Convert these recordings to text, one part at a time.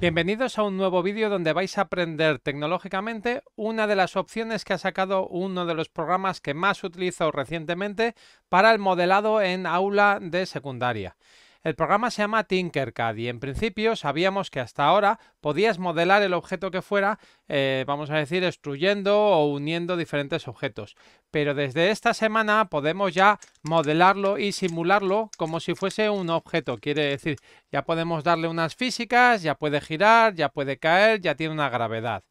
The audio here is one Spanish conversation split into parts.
Bienvenidos a un nuevo vídeo donde vais a aprender tecnológicamente una de las opciones que ha sacado uno de los programas que más utilizo recientemente para el modelado en aula de secundaria. El programa se llama Tinkercad y en principio sabíamos que hasta ahora podías modelar el objeto que fuera, eh, vamos a decir, extruyendo o uniendo diferentes objetos. Pero desde esta semana podemos ya modelarlo y simularlo como si fuese un objeto. Quiere decir, ya podemos darle unas físicas, ya puede girar, ya puede caer, ya tiene una gravedad.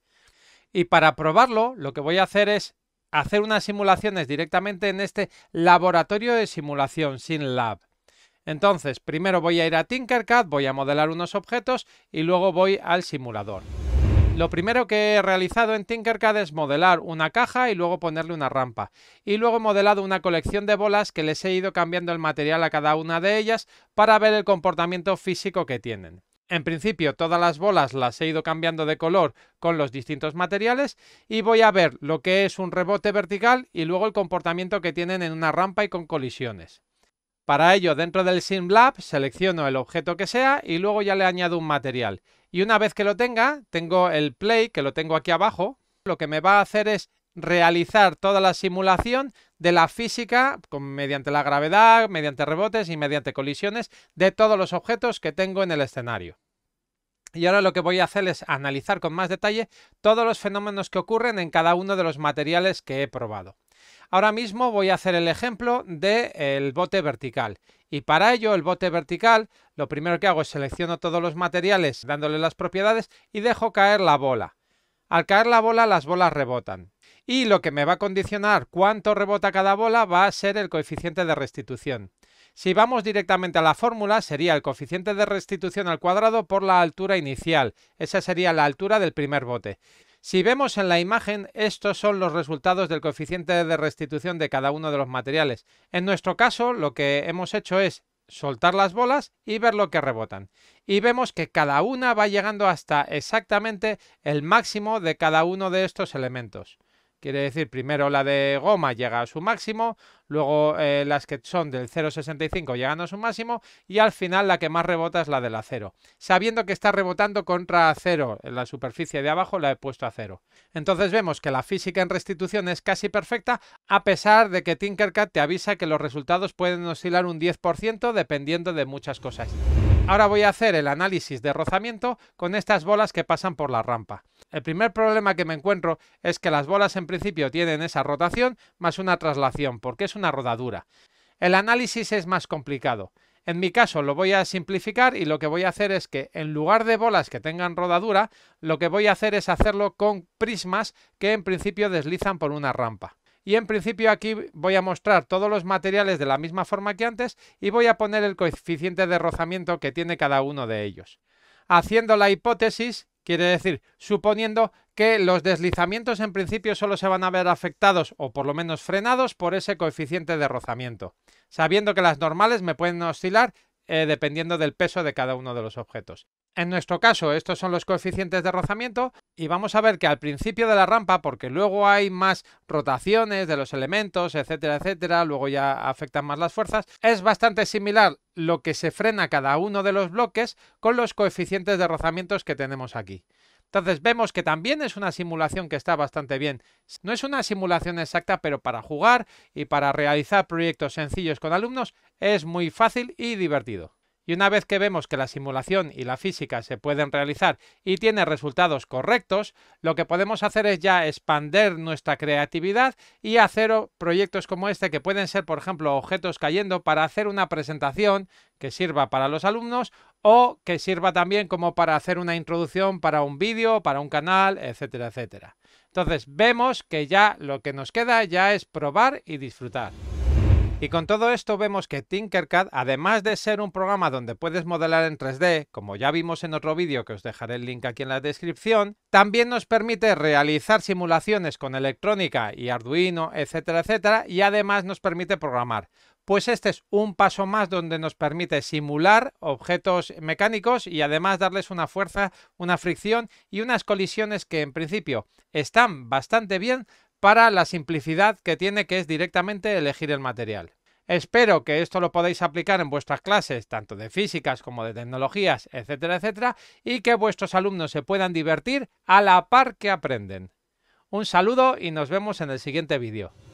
Y para probarlo, lo que voy a hacer es hacer unas simulaciones directamente en este laboratorio de simulación, SimLab. Entonces, primero voy a ir a Tinkercad, voy a modelar unos objetos y luego voy al simulador. Lo primero que he realizado en Tinkercad es modelar una caja y luego ponerle una rampa. Y luego he modelado una colección de bolas que les he ido cambiando el material a cada una de ellas para ver el comportamiento físico que tienen. En principio todas las bolas las he ido cambiando de color con los distintos materiales y voy a ver lo que es un rebote vertical y luego el comportamiento que tienen en una rampa y con colisiones. Para ello, dentro del SimLab selecciono el objeto que sea y luego ya le añado un material. Y una vez que lo tenga, tengo el play que lo tengo aquí abajo. Lo que me va a hacer es realizar toda la simulación de la física con, mediante la gravedad, mediante rebotes y mediante colisiones de todos los objetos que tengo en el escenario. Y ahora lo que voy a hacer es analizar con más detalle todos los fenómenos que ocurren en cada uno de los materiales que he probado. Ahora mismo voy a hacer el ejemplo del bote vertical y para ello el bote vertical lo primero que hago es selecciono todos los materiales dándole las propiedades y dejo caer la bola. Al caer la bola las bolas rebotan y lo que me va a condicionar cuánto rebota cada bola va a ser el coeficiente de restitución. Si vamos directamente a la fórmula sería el coeficiente de restitución al cuadrado por la altura inicial, esa sería la altura del primer bote. Si vemos en la imagen, estos son los resultados del coeficiente de restitución de cada uno de los materiales. En nuestro caso, lo que hemos hecho es soltar las bolas y ver lo que rebotan. Y vemos que cada una va llegando hasta exactamente el máximo de cada uno de estos elementos. Quiere decir, primero la de goma llega a su máximo, luego eh, las que son del 0,65 llegan a su máximo y al final la que más rebota es la del acero. Sabiendo que está rebotando contra acero en la superficie de abajo, la he puesto a cero. Entonces vemos que la física en restitución es casi perfecta a pesar de que Tinkercad te avisa que los resultados pueden oscilar un 10% dependiendo de muchas cosas. Ahora voy a hacer el análisis de rozamiento con estas bolas que pasan por la rampa. El primer problema que me encuentro es que las bolas en principio tienen esa rotación más una traslación, porque es una rodadura. El análisis es más complicado. En mi caso lo voy a simplificar y lo que voy a hacer es que en lugar de bolas que tengan rodadura, lo que voy a hacer es hacerlo con prismas que en principio deslizan por una rampa y en principio aquí voy a mostrar todos los materiales de la misma forma que antes y voy a poner el coeficiente de rozamiento que tiene cada uno de ellos. Haciendo la hipótesis, quiere decir, suponiendo que los deslizamientos en principio solo se van a ver afectados o por lo menos frenados por ese coeficiente de rozamiento, sabiendo que las normales me pueden oscilar eh, dependiendo del peso de cada uno de los objetos. En nuestro caso, estos son los coeficientes de rozamiento y vamos a ver que al principio de la rampa, porque luego hay más rotaciones de los elementos, etcétera, etcétera, luego ya afectan más las fuerzas, es bastante similar lo que se frena cada uno de los bloques con los coeficientes de rozamiento que tenemos aquí. Entonces vemos que también es una simulación que está bastante bien. No es una simulación exacta, pero para jugar y para realizar proyectos sencillos con alumnos es muy fácil y divertido. Y una vez que vemos que la simulación y la física se pueden realizar y tiene resultados correctos, lo que podemos hacer es ya expander nuestra creatividad y hacer proyectos como este que pueden ser, por ejemplo, objetos cayendo para hacer una presentación que sirva para los alumnos o que sirva también como para hacer una introducción para un vídeo, para un canal, etcétera, etcétera. Entonces vemos que ya lo que nos queda ya es probar y disfrutar. Y con todo esto vemos que Tinkercad, además de ser un programa donde puedes modelar en 3D, como ya vimos en otro vídeo que os dejaré el link aquí en la descripción, también nos permite realizar simulaciones con electrónica y Arduino, etcétera, etcétera, y además nos permite programar. Pues este es un paso más donde nos permite simular objetos mecánicos y además darles una fuerza, una fricción y unas colisiones que en principio están bastante bien para la simplicidad que tiene que es directamente elegir el material. Espero que esto lo podáis aplicar en vuestras clases, tanto de físicas como de tecnologías, etcétera, etcétera, y que vuestros alumnos se puedan divertir a la par que aprenden. Un saludo y nos vemos en el siguiente vídeo.